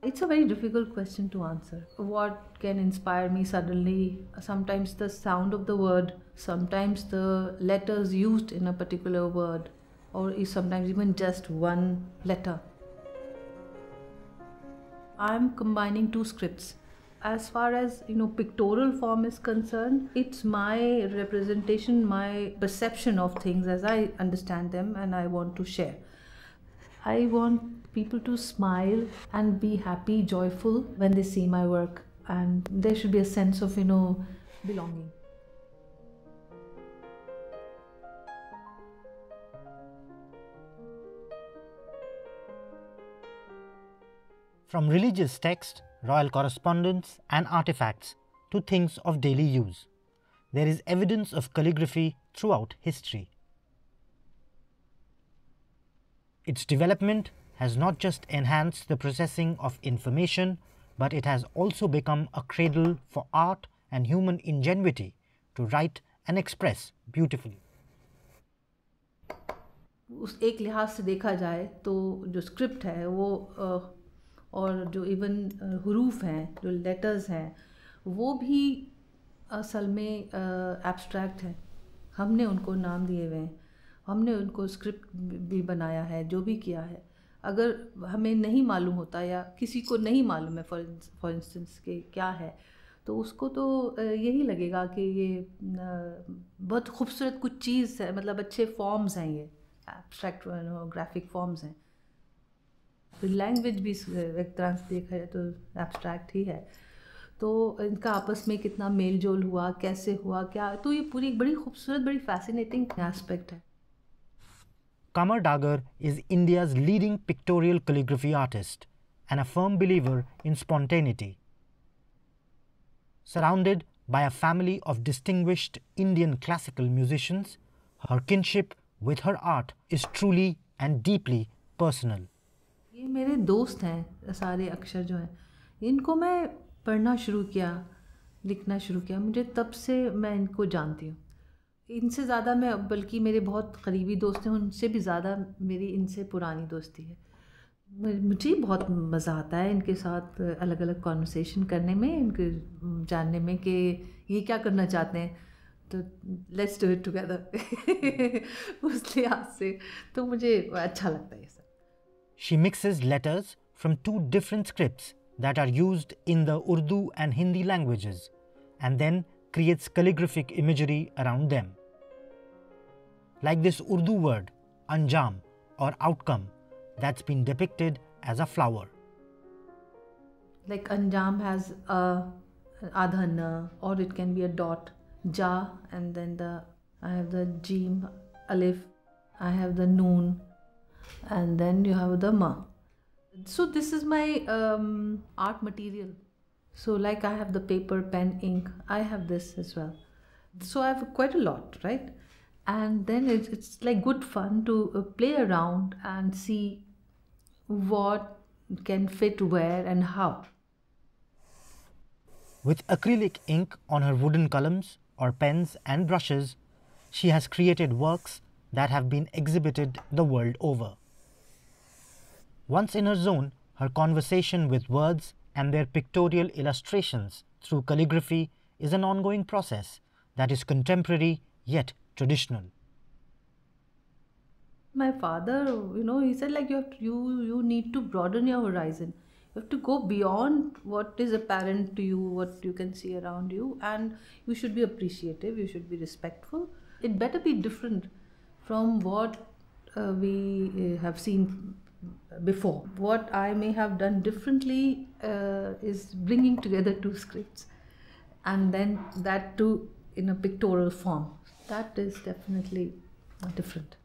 It's a very difficult question to answer. What can inspire me suddenly? Sometimes the sound of the word, sometimes the letters used in a particular word, or sometimes even just one letter. I'm combining two scripts. As far as you know pictorial form is concerned, it's my representation, my perception of things as I understand them and I want to share. I want people to smile and be happy, joyful when they see my work. And there should be a sense of, you know, belonging. From religious texts, royal correspondence, and artifacts to things of daily use, there is evidence of calligraphy throughout history. Its development has not just enhanced the processing of information, but it has also become a cradle for art and human ingenuity to write and express beautifully. उस एक लिहाज से देखा जाए तो जो script है वो और जो इवन हरूफ हैं जो लेटर्स हैं वो भी असल में एब्स्ट्रैक्ट हैं हमने उनको नाम दिए हुए हैं हमने उनको स्क्रिप्ट भी बनाया है जो भी किया है अगर हमें नहीं मालूम होता या किसी को नहीं मालूम है फॉर फॉर इंस्टेंस के क्या है तो उसको तो यही लगेगा कि ये बहुत खूबसूरत कुछ चीज़ है मतलब अच्छे फॉर्म्स हैं ये एब्स्ट्रैक्ट ग्राफिक फॉर्म्स हैं फिर तो लैंग्वेज भी एक तरह से देखा जाए तो एब्स्ट्रैक्ट ही है तो इनका आपस में कितना मेल जोल हुआ कैसे हुआ क्या तो ये पूरी बड़ी खूबसूरत बड़ी फैसिनेटिंग एस्पेक्ट है Kamar Dagar is India's leading pictorial calligraphy artist and a firm believer in spontaneity. Surrounded by a family of distinguished Indian classical musicians, her kinship with her art is truly and deeply personal. ये मेरे दोस्त हैं सारे अक्षर जो हैं इनको मैं पढ़ना शुरू किया लिखना शुरू किया मुझे तब से मैं इनको जानती हूँ इनसे ज़्यादा मैं बल्कि मेरे बहुत करीबी दोस्त हैं उनसे भी ज़्यादा मेरी इनसे पुरानी दोस्ती है मुझे बहुत मज़ा आता है इनके साथ अलग अलग कॉन्वर्सेशन करने में इनके जानने में कि ये क्या करना चाहते हैं तो लेट्स डू इट टुगेदर उस लिहाज से तो मुझे अच्छा लगता है ये सब she mixes letters from two different script that are used in the Urdu and Hindi languages and then creates calligraphic imagery around them. like this Urdu word anjam or outcome that's been depicted as a flower. Like anjam has a adhana or it can be a dot, ja, and then the I have the jim, alif, I have the noon, and then you have the ma. So this is my um, art material. So like I have the paper, pen, ink. I have this as well. So I have quite a lot, right? and then it's, it's like good fun to uh, play around and see what can fit where and how. With acrylic ink on her wooden columns or pens and brushes, she has created works that have been exhibited the world over. Once in her zone, her conversation with words and their pictorial illustrations through calligraphy is an ongoing process that is contemporary yet traditional my father you know he said like you have to, you you need to broaden your horizon you have to go beyond what is apparent to you what you can see around you and you should be appreciative you should be respectful it better be different from what uh, we uh, have seen before what i may have done differently uh, is bringing together two scripts and then that too in a pictorial form that is definitely different